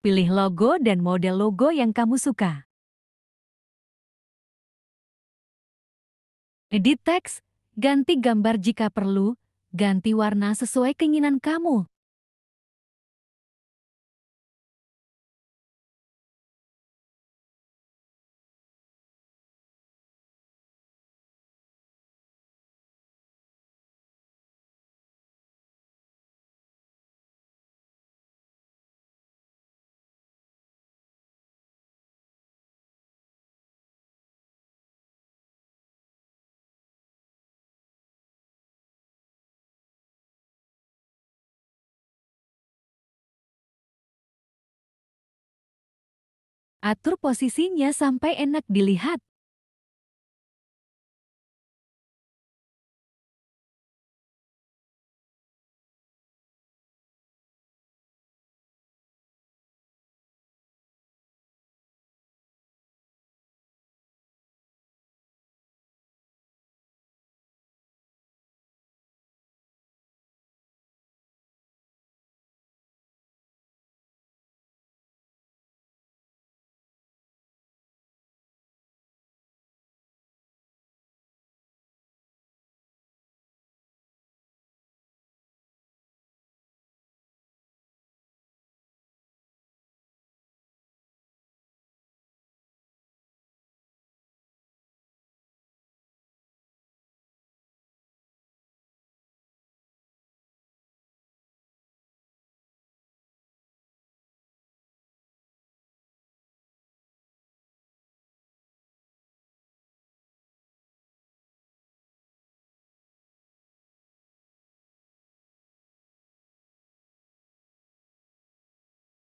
Pilih logo dan model logo yang kamu suka. Edit teks, ganti gambar jika perlu, ganti warna sesuai keinginan kamu. Atur posisinya sampai enak dilihat.